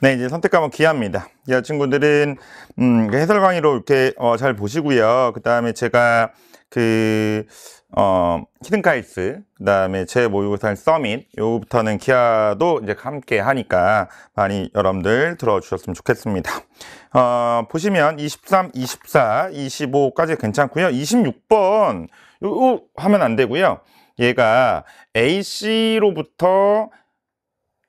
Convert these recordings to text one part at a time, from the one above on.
네, 이제 선택 과목 기하입니다. 기하 친구들은 음, 그 해설 강의로 이렇게 어, 잘 보시고요. 그 다음에 제가 그 어, 히든카이스, 그 다음에 제 모의고사 서밋, 요부터는 기아도 이제 함께 하니까 많이 여러분들 들어주셨으면 좋겠습니다. 어, 보시면 23, 24, 25까지 괜찮고요. 26번, 요, 요 하면 안 되고요. 얘가 AC로부터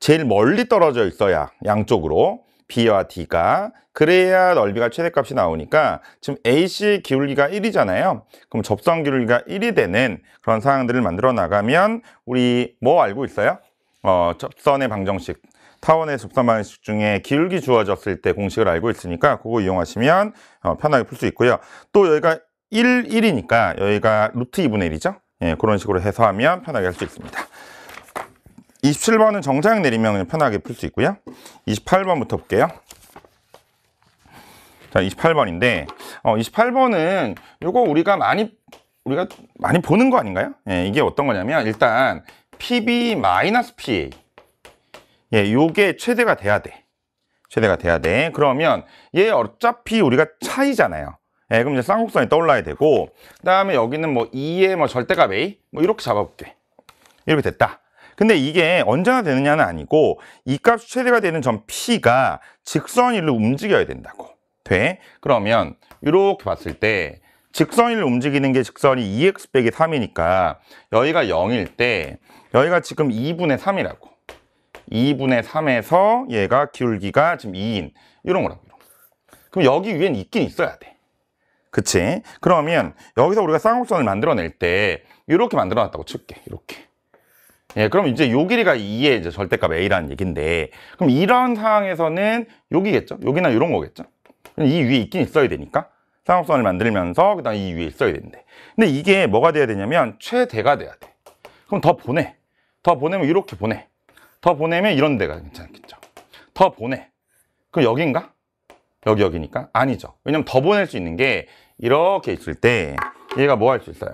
제일 멀리 떨어져 있어야 양쪽으로 B와 D가 그래야 넓이가 최대값이 나오니까 지금 AC 기울기가 1이잖아요. 그럼 접선 기울기가 1이 되는 그런 상황들을 만들어 나가면 우리 뭐 알고 있어요? 어, 접선의 방정식, 타원의 접선 방정식 중에 기울기 주어졌을 때 공식을 알고 있으니까 그거 이용하시면 어, 편하게 풀 수 있고요. 또 여기가 1, 1이니까 여기가 루트 2분의 1이죠. 예, 그런 식으로 해서하면 편하게 할 수 있습니다. 27번은 정장 내리면 편하게 풀 수 있고요. 28번부터 볼게요. 자, 28번인데 어, 28번은 요거 우리가 많이 우리가 많이 보는 거 아닌가요? 예, 이게 어떤 거냐면 일단 PB 마이너스 PA 예, 요게 최대가 돼야 돼. 최대가 돼야 돼. 그러면 얘 어차피 우리가 차이잖아요. 예, 그럼 이제 쌍곡선이 떠올라야 되고 그다음에 여기는 뭐 2의 뭐 절대값 A 뭐 이렇게 잡아볼게. 이렇게 됐다. 근데 이게 언제나 되느냐는 아니고 이 값이 최대가 되는 점 P가 직선일로 움직여야 된다고 돼? 그러면 이렇게 봤을 때 직선일로 움직이는 게 직선이 2x 빼기 3이니까 여기가 0일 때 여기가 지금 2분의 3이라고 2분의 3에서 얘가 기울기가 지금 2인 이런 거라고 그럼 여기 위엔 있긴 있어야 돼 그치? 그러면 여기서 우리가 쌍곡선을 만들어낼 때 이렇게 만들어놨다고 칠게 이렇게 예, 그럼 이제 요 길이가 2의 이제 절대값 a라는 얘긴데 그럼 이런 상황에서는 여기겠죠? 여기나 이런 거겠죠? 이 위에 있긴 있어야 되니까 쌍업선을 만들면서 그다음 이 위에 있어야 되는데 근데 이게 뭐가 돼야 되냐면 최대가 돼야 돼 그럼 더 보내 더 보내면 이렇게 보내 더 보내면 이런 데가 괜찮겠죠 더 보내 그럼 여긴가? 여기 여기니까? 아니죠 왜냐면 더 보낼 수 있는 게 이렇게 있을 때 얘가 뭐 할 수 있어요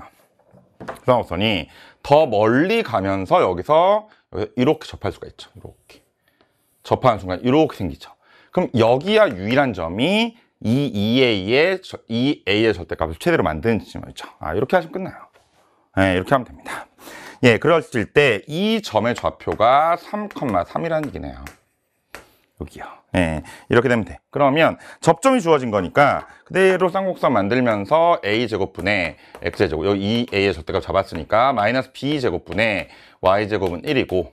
쌍업선이 더 멀리 가면서 여기서, 이렇게 접할 수가 있죠. 이렇게. 접하는 순간 이렇게 생기죠. 그럼 여기야 유일한 점이 이 EA의, EA의 절대값을 최대로 만드는 지점이죠. 아, 이렇게 하시면 끝나요. 네, 이렇게 하면 됩니다. 예, 그랬을 때 이 점의 좌표가 3,3이라는 얘기네요. 여기요. 예, 이렇게 되면 돼 그러면 접점이 주어진 거니까 그대로 쌍곡선 만들면서 a제곱분의 x제곱 여기 2a의 절대값 잡았으니까 마이너스 b제곱분의 y제곱은 1이고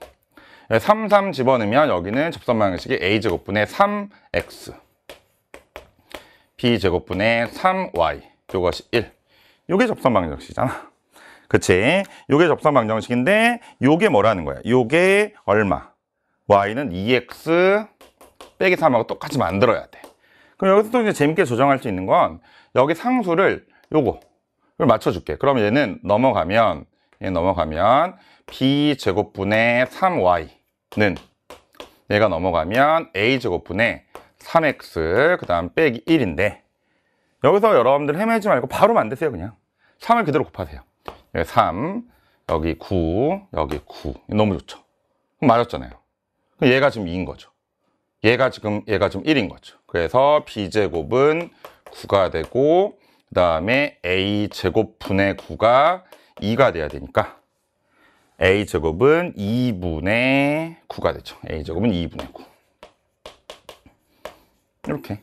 3, 예, 3 집어넣으면 여기는 접선 방식이 a제곱분의 3x b제곱분의 3y 요것이 1 요게 접선 방정식이잖아 그치? 요게 접선 방정식인데 요게 뭐라는 거야? 요게 얼마? y는 2x 빼기 3하고 똑같이 만들어야 돼 그럼 여기서 또 이제 재밌게 조정할 수 있는 건 여기 상수를 요거를 맞춰줄게 그럼 얘는 넘어가면 얘 넘어가면 b제곱분의 3y는 얘가 넘어가면 a제곱분의 3x 그 다음 빼기 1인데 여기서 여러분들 헤매지 말고 바로 만드세요 그냥 3을 그대로 곱하세요 예, 여기 3 여기 9 여기 9 너무 좋죠 그럼 맞았잖아요 얘가 지금 2인 거죠 얘가 지금 얘가 지금 1인 거죠. 그래서 b제곱은 9가 되고 그 다음에 a제곱 분의 9가 2가 돼야 되니까 a제곱은 2분의 9가 되죠. a제곱은 2분의 9. 이렇게.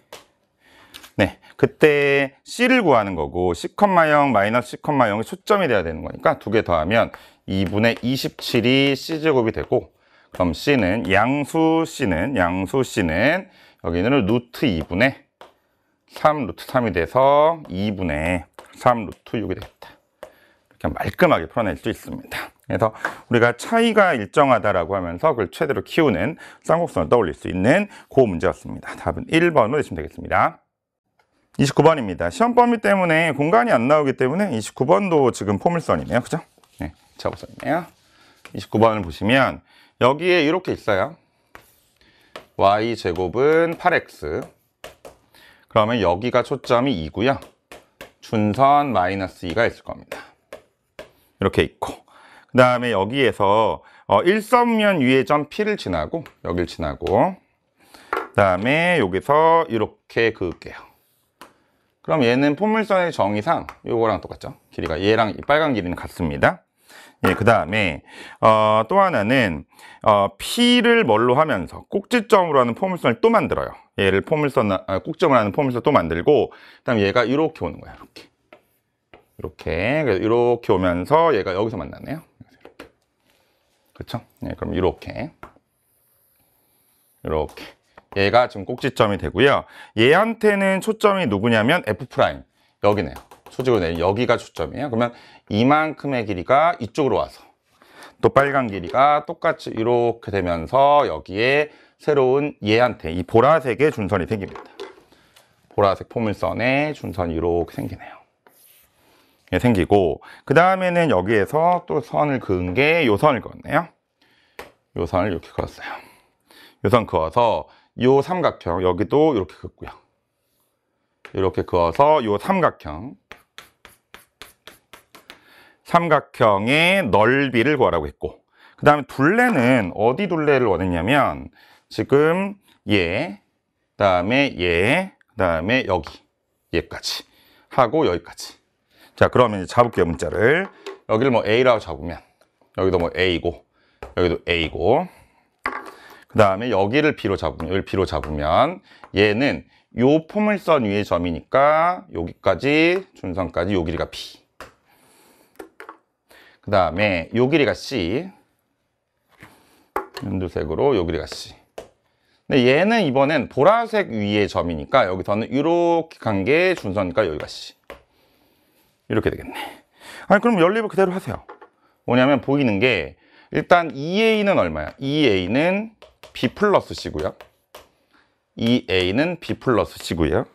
네, 그때 c를 구하는 거고 10,0 마이너스 10,0이 초점이 돼야 되는 거니까 두 개 더하면 2분의 27이 c제곱이 되고 그럼 C는 양수 C는 양수 C는 여기는 루트 2분의 3 루트 3이 돼서 2분의 3 루트 6이 되겠다. 이렇게 말끔하게 풀어낼 수 있습니다. 그래서 우리가 차이가 일정하다라고 하면서 그걸 최대로 키우는 쌍곡선을 떠올릴 수 있는 그 문제였습니다. 답은 1번으로 내시면 되겠습니다. 29번입니다. 시험 범위 때문에 공간이 안 나오기 때문에 29번도 지금 포물선이네요. 그죠? 네, 차고선이네요. 29번을 보시면 여기에 이렇게 있어요. y제곱은 8x 그러면 여기가 초점이 2고요. 준선 마이너스 2가 있을 겁니다. 이렇게 있고 그 다음에 여기에서 어, 일선면 위에 점 P를 지나고 여길 지나고 그 다음에 여기서 이렇게 그을게요. 그럼 얘는 포물선의 정의상 이거랑 똑같죠? 길이가 얘랑 이 빨간 길이는 같습니다. 예, 그 다음에 어, 또 하나는 어, P를 뭘로 하면서 꼭지점으로 하는 포물선을 또 만들어요. 얘를 포물선 아, 꼭점을 하는 포물선 을또 만들고 그다음 에 얘가 이렇게 오는 거야. 이렇게 이렇게 그래서 이렇게 오면서 얘가 여기서 만났네요. 그렇죠? 예, 네, 그럼 이렇게 이렇게 얘가 지금 꼭지점이 되고요. 얘한테는 초점이 누구냐면 F 프라임 여기네요. 수직으로 내리 여기가 초점이에요 그러면 이만큼의 길이가 이쪽으로 와서 또 빨간 길이가 똑같이 이렇게 되면서 여기에 새로운 얘한테 이 보라색의 준선이 생깁니다 보라색 포물선의 준선이 이렇게 생기네요 예, 생기고 그 다음에는 여기에서 또 선을 그은 게 요 선을 그었네요 요 선을 이렇게 그었어요 요 선 그어서 요 삼각형 여기도 이렇게 긋고요 이렇게 그어서 요 삼각형 삼각형의 넓이를 구하라고 했고 그 다음에 둘레는 어디 둘레를 원했냐면 지금 얘, 그 다음에 얘, 그 다음에 여기 얘까지 하고 여기까지 자 그러면 이제 잡을게요 문자를 여기를 뭐 A라고 잡으면 여기도 뭐 A고 여기도 A고 그 다음에 여기를 B로 잡으면 여기를 B로 잡으면 얘는 요 포물선 위의 점이니까 여기까지 준선까지 요 길이가 B 그 다음에 요 길이가 C 연두색으로 요 길이가 C 근데 얘는 이번엔 보라색 위에 점이니까 여기서는 이렇게 간 게준선니까 여기가 C 이렇게 되겠네 아니 그럼 연립을 그대로 하세요 뭐냐면 보이는 게 일단 EA는 얼마야? EA는 B 플러스 C고요 EA는 B 플러스 C고요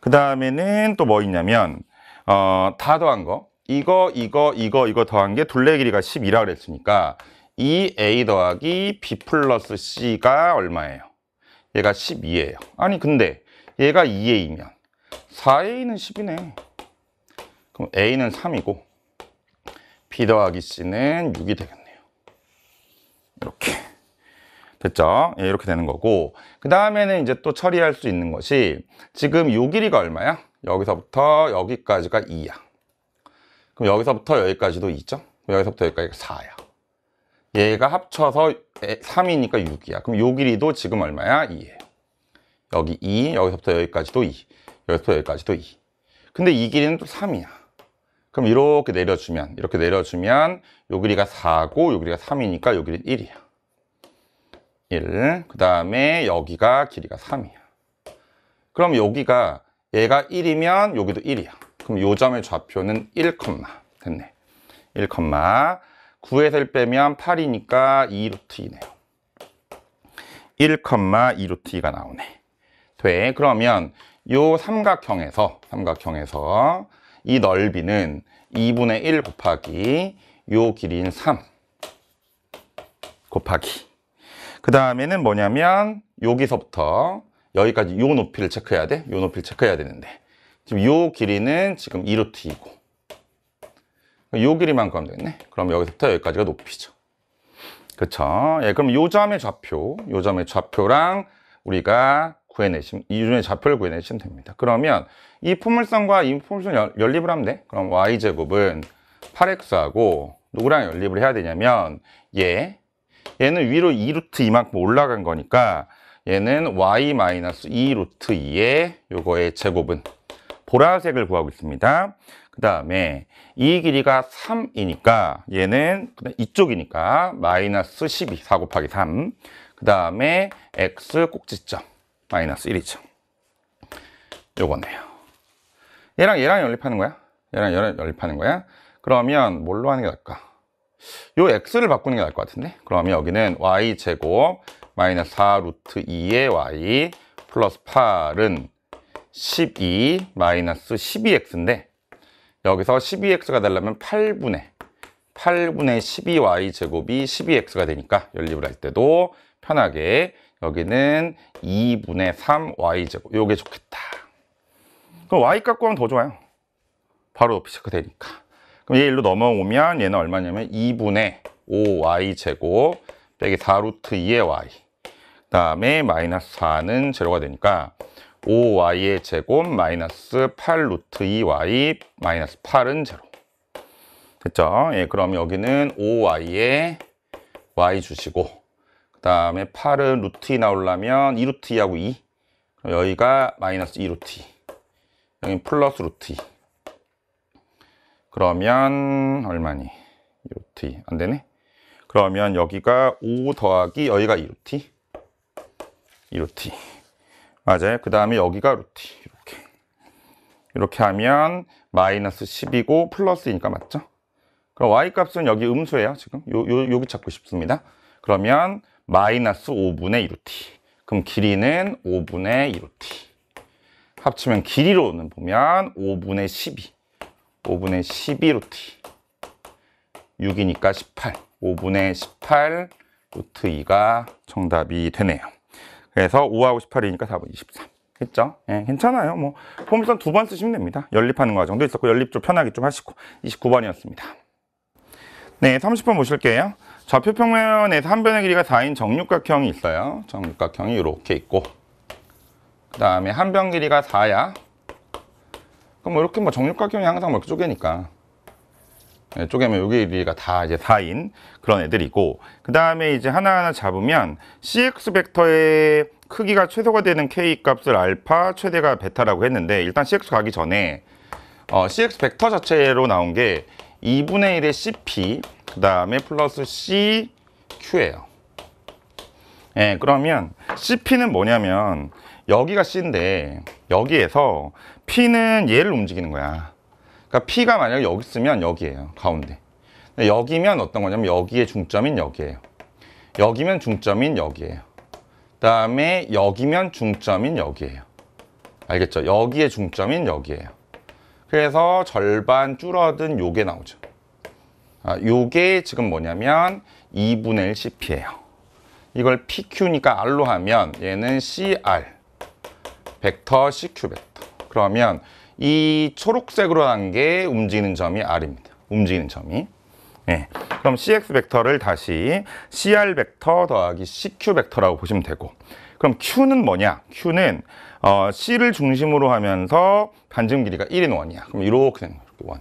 그 다음에는 또 뭐 있냐면 어, 다 더한 거 이거 이거 이거 이거 더한 게 둘레 길이가 10이라 그랬으니까 이 a 더하기 b 플러스 c가 얼마예요? 얘가 12예요. 아니 근데 얘가 2a면 4a는 10이네. 그럼 a는 3이고 b 더하기 c는 6이 되겠네요. 이렇게 됐죠? 예, 이렇게 되는 거고 그 다음에는 이제 또 처리할 수 있는 것이 지금 요 길이가 얼마야? 여기서부터 여기까지가 2야. 그럼 여기서부터 여기까지도 2죠? 여기서부터 여기까지 4야. 얘가 합쳐서 3이니까 6이야. 그럼 요 길이도 지금 얼마야? 2예요. 여기 2, 여기서부터 여기까지도 2, 여기서부터 여기까지도 2. 근데 이 길이는 또 3이야. 그럼 이렇게 내려주면, 이렇게 내려주면 요 길이가 4고 요 길이가 3이니까 요 길이는 1이야. 1, 그 다음에 여기가 길이가 3이야. 그럼 여기가 얘가 1이면 여기도 1이야. 그럼 요점의 좌표는 1, 됐네. 1, 9에서 1 빼면 8이니까 2루트 2네요. 1, 2루트 2가 나오네. 돼. 그러면 요 삼각형에서 삼각형에서 이 넓이는 2분의 1 곱하기 요 길이는 3 곱하기 그 다음에는 뭐냐면 여기서부터 여기까지 요 높이를 체크해야 돼. 요 높이를 체크해야 되는데 지금 요 길이는 지금 2루트이고 요 길이만 큼하면 되겠네 그럼 여기서부터 여기까지가 높이죠 그쵸 예, 그럼 요 점의 좌표 요 점의 좌표랑 우리가 구해내시면 이준의 좌표를 구해내시면 됩니다 그러면 이 포물선과 이 포물선 연립을 하면 돼 그럼 y제곱은 8x하고 누구랑 연립을 해야 되냐면 얘 얘는 위로 2루트 이만큼 올라간 거니까 얘는 y-2루트 2의 요거의 제곱은 보라색을 구하고 있습니다. 그 다음에 이 길이가 3이니까 얘는 이쪽이니까 마이너스 12, 4 곱하기 3. 그 다음에 x 꼭지점 마이너스 1이죠. 요거네요. 얘랑 얘랑 연립하는 거야? 얘랑 얘랑 연립하는 거야? 그러면 뭘로 하는 게 나을까? 요 x를 바꾸는 게 나을 것 같은데? 그러면 여기는 y 제곱 마이너스 4 루트 2의 y 플러스 8은 12 마이너스 12x인데 여기서 12x가 되려면 8분의 8분의 12y 제곱이 12x가 되니까 연립을 할 때도 편하게 여기는 2분의 3y 제곱 요게 좋겠다 그럼 y 값고 하면 더 좋아요 바로 높이 체크되니까 그럼 얘 일로 넘어오면 얘는 얼마냐면 2분의 5y 제곱 빼기 4루트 2의 y 그 다음에 마이너스 4는 제로가 되니까 5y의 제곱 마이너스 8 루트 2y 마이너스 8은 제로 됐죠? 예, 그럼 여기는 5y에 y 주시고 그 다음에 8은 루트 2 나오려면 2 루트 2하고 2 그럼 여기가 마이너스 2 루트 2 여기 플러스 루트 2 그러면 얼마니? 2 루트 2 안되네? 그러면 여기가 5 더하기 여기가 2 루트 2 2 루트 2 맞아요. 그 다음에 여기가 루트 이렇게 이렇게 하면 마이너스 10이고 플러스니까 이 맞죠? 그럼 y값은 여기 음수예요. 지금 요, 요, 여기 찾고 싶습니다. 그러면 마이너스 5분의 1루티 그럼 길이는 5분의 1루티 합치면 길이로는 보면 5분의 12 5분의 1 2루티 6이니까 18 5분의 18 루트 2가 정답이 되네요. 그래서 5하고 18이니까 4분 23 했죠? 예, 괜찮아요. 뭐 폼선 두 번 쓰시면 됩니다. 연립하는 과정도 있었고 연립 좀 편하게 좀 하시고 29번이었습니다. 네, 30번 보실게요. 좌표 평면에서 한 변의 길이가 4인 정육각형이 있어요. 정육각형이 이렇게 있고 그 다음에 한 변 길이가 4야. 그럼 뭐 이렇게 뭐 정육각형이 항상 뭐 쪼개니까 쪼개면 여기 길이가 다 이제 4인 그런 애들이고 그 다음에 이제 하나하나 잡으면 CX 벡터의 크기가 최소가 되는 K 값을 알파, 최대가 베타라고 했는데 일단 CX 가기 전에 어, CX 벡터 자체로 나온 게 2분의 1의 CP 그 다음에 플러스 CQ예요 예, 그러면 CP는 뭐냐면 여기가 C인데 여기에서 P는 얘를 움직이는 거야 그러니까 P가 만약에 여기 있으면 여기에요. 가운데. 여기면 어떤 거냐면 여기에 중점인 여기에요. 여기면 중점인 여기에요. 다음에 여기면 중점인 여기에요. 알겠죠? 여기에 중점인 여기에요. 그래서 절반 줄어든 요게 나오죠. 아, 요게 지금 뭐냐면 2분의 1 CP예요. 이걸 PQ니까 R로 하면 얘는 CR 벡터 CQ 벡터. 그러면 이 초록색으로 한 게 움직이는 점이 R입니다. 움직이는 점이. 예. 그럼 CX 벡터를 다시 CR 벡터 더하기 CQ 벡터라고 보시면 되고 그럼 Q는 뭐냐? Q는 어, C를 중심으로 하면서 반지 길이가 1인 원이야. 그럼 이렇게 되는 거예 원.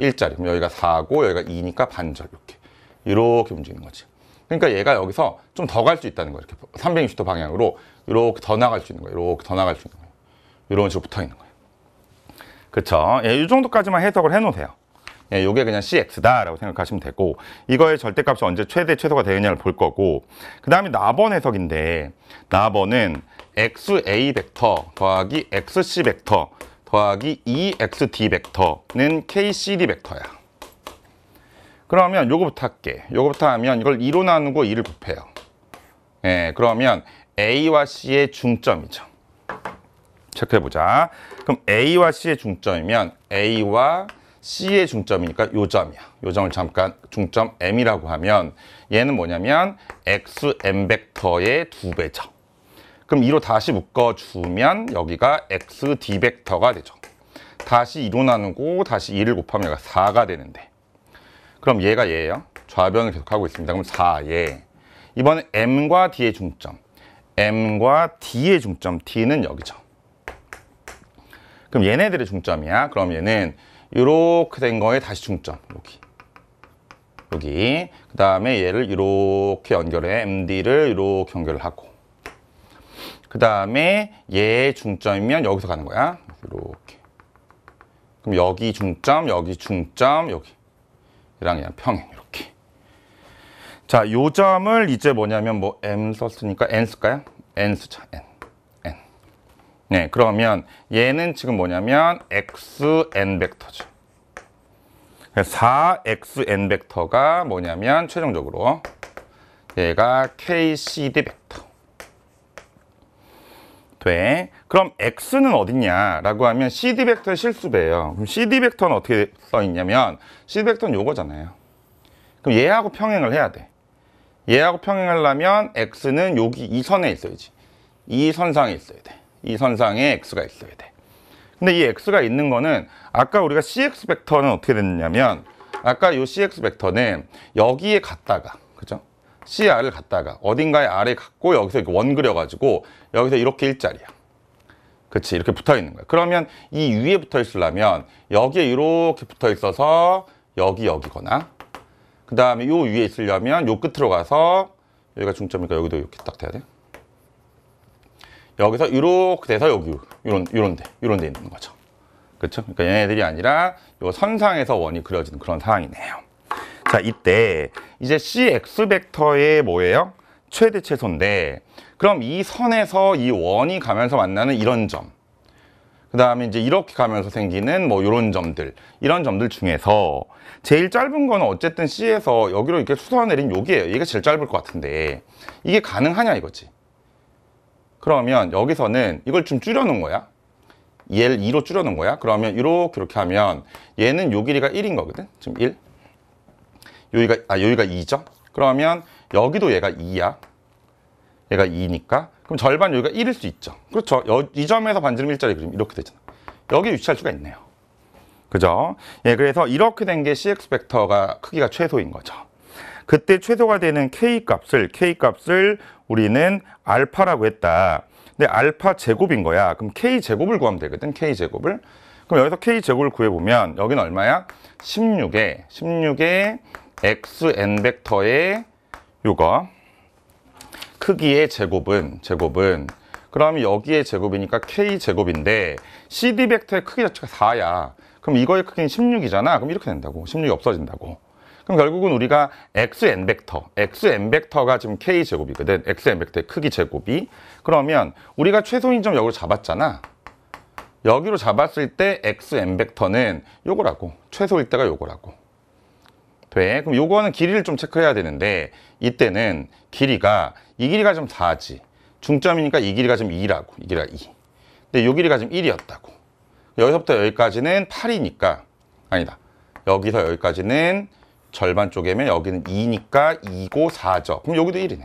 1짜리. 그럼 여기가 4고 여기가 2니까 반절 이렇게. 이렇게 움직이는 거지. 그러니까 얘가 여기서 좀 더 갈 수 있다는 거예 이렇게 360도 방향으로 이렇게 더 나갈 수 있는 거예 이렇게 더 나갈 수 있는 거예 이런 식으로 붙어 있는 거예 그쵸? 예, 이 정도까지만 해석을 해놓으세요. 예, 요게 그냥 CX다라고 생각하시면 되고 이거의 절대값이 언제 최대 최소가 되느냐를 볼 거고 그 다음에 나번 해석인데 나번은 XA 벡터 더하기 XC 벡터 더하기 EXD 벡터는 KCD 벡터야 그러면 요거부터 할게 요거부터 하면 이걸 2로 나누고 2를 곱해요 예, 그러면 A와 C의 중점이죠 체크해보자. 그럼 A와 C의 중점이면 A와 C의 중점이니까 요 점이야. 요 점을 잠깐 중점 M이라고 하면 얘는 뭐냐면 X, M 벡터의 두 배죠. 그럼 2로 다시 묶어주면 여기가 X, D 벡터가 되죠. 다시 2로 나누고 다시 2를 곱하면 얘가 4가 되는데 그럼 얘가 얘예요. 좌변을 계속하고 있습니다. 그럼 4, 얘. 이번엔 M과 D의 중점. M과 D의 중점, D는 여기죠. 그럼 얘네들의 중점이야. 그럼 얘는 이렇게 된 거에 다시 중점. 여기. 여기. 그 다음에 얘를 이렇게 연결해. MD를 이렇게 연결을 하고. 그 다음에 얘 중점이면 여기서 가는 거야. 이렇게. 그럼 여기 중점, 여기 중점, 여기. 이랑 얘랑 평행. 이렇게. 자, 요 점을 이제 뭐냐면 뭐 M 썼으니까 N 쓸까요? N 쓰자. N. 네, 그러면 얘는 지금 뭐냐면 xn 벡터죠. 4xn 벡터가 뭐냐면 최종적으로 얘가 kcd 벡터 돼. 네, 그럼 x는 어딨냐라고 하면 cd 벡터의 실수배예요. 그럼 cd 벡터는 어떻게 써 있냐면 cd 벡터는 요거잖아요. 그럼 얘하고 평행을 해야 돼. 얘하고 평행하려면 x는 여기 이 선에 있어야지. 이 선상에 있어야 돼. 이 선상에 x가 있어야 돼. 근데 이 x가 있는 거는 아까 우리가 cx 벡터는 어떻게 됐냐면 아까 이 cx 벡터는 여기에 갔다가 그죠? cr을 갔다가 어딘가에 r을 갖고 여기서 이렇게 원 그려가지고 여기서 이렇게 일자리야. 그렇지 이렇게 붙어 있는 거야. 그러면 이 위에 붙어 있으려면 여기에 이렇게 붙어 있어서 여기 여기거나 그 다음에 요 위에 있으려면 요 끝으로 가서 여기가 중점이니까 여기도 이렇게 딱 돼야 돼. 여기서 이렇게 돼서 여기 이런 이런 데 이런 데 있는 거죠. 그렇죠? 그러니까 얘네들이 아니라 요 선상에서 원이 그려지는 그런 상황이네요. 자, 이때 이제 cx 벡터의 뭐예요? 최대 최소인데 그럼 이 선에서 이 원이 가면서 만나는 이런 점. 그 다음에 이제 이렇게 가면서 생기는 뭐 이런 점들 이런 점들 중에서 제일 짧은 거 어쨌든 C에서 여기로 이렇게 수선 내린 여기에요 이게 제일 짧을 것 같은데 이게 가능하냐 이거지 그러면 여기서는 이걸 좀 줄여놓은 거야. 얘를 2로 줄여놓은 거야. 그러면 이렇게 이렇게 하면 얘는 요 길이가 1인 거거든. 지금 1. 여기가 아 여기가 2죠. 그러면 여기도 얘가 2야. 얘가 2니까 그럼 절반 여기가 1일 수 있죠. 그렇죠. 여, 이 점에서 반지름 일자리 그림 이렇게 되잖아. 여기 위치할 수가 있네요. 그죠? 예, 그래서 이렇게 된 게 CX 벡터가 크기가 최소인 거죠. 그때 최소가 되는 k 값을 k 값을 우리는 알파라고 했다. 근데 알파 제곱인 거야. 그럼 k 제곱을 구하면 되거든. k 제곱을. 그럼 여기서 k 제곱을 구해 보면 여기는 얼마야? 16에 16에 xn 벡터의 요거 크기의 제곱은 제곱은 그럼 여기에 제곱이니까 k 제곱인데 cd 벡터의 크기 자체가 4야. 그럼 이거의 크기는 16이잖아. 그럼 이렇게 된다고. 16이 없어진다고. 그럼 결국은 우리가 x n 벡터, x n 벡터가 지금 k 제곱이거든. x n 벡터의 크기 제곱이 그러면 우리가 최소인점 여기로 잡았잖아. 여기로 잡았을 때 x n 벡터는 요거라고 최소일 때가 요거라고. 돼. 그럼 요거는 길이를 좀 체크해야 되는데 이때는 길이가 이 길이가 좀 4지. 중점이니까 이 길이가 지금 2라고. 이 길이가 2. 근데 요 길이가 지금 1이었다고. 여기서부터 여기까지는 8이니까 아니다. 여기서 여기까지는 절반 쪽이면 여기는 2니까 2고 4죠. 그럼 여기도 1이네.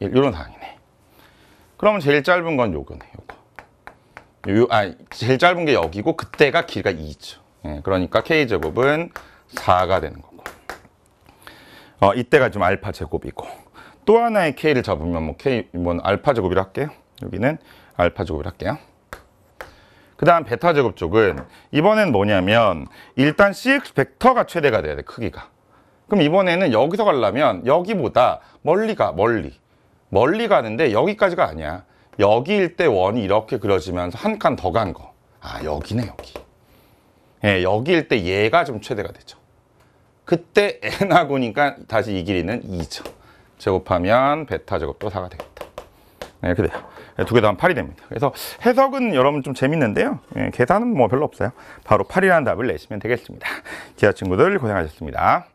1, 이런 상황이네. 그러면 제일 짧은 건 요거네. 요거. 요, 아, 제일 짧은 게 여기고 그때가 길이가 2죠. 예, 그러니까 k제곱은 4가 되는 거고. 어, 이때가 좀 알파 제곱이고. 또 하나의 k를 잡으면 뭐 k, 뭐 알파 제곱이라 할게요. 여기는 알파 제곱이라 할게요. 그 다음 베타 제곱 쪽은 이번엔 뭐냐면 일단 CX 벡터가 최대가 돼야 돼 크기가 그럼 이번에는 여기서 가려면 여기보다 멀리 가 멀리 멀리 가는데 여기까지가 아니야 여기일 때 원이 이렇게 그려지면서 한 칸 더 간거아 여기네 여기 예, 여기일 때 얘가 좀 최대가 되죠 그때 n하 고니까 다시 이 길이는 2죠 제곱하면 베타 제곱도 4가 되겠다 네 그래요 두개다 하면 8이 됩니다. 그래서 해석은 여러분 좀 재밌는데요. 예, 계산은 뭐 별로 없어요. 바로 8이라는 답을 내시면 되겠습니다. 기아 친구들 고생하셨습니다.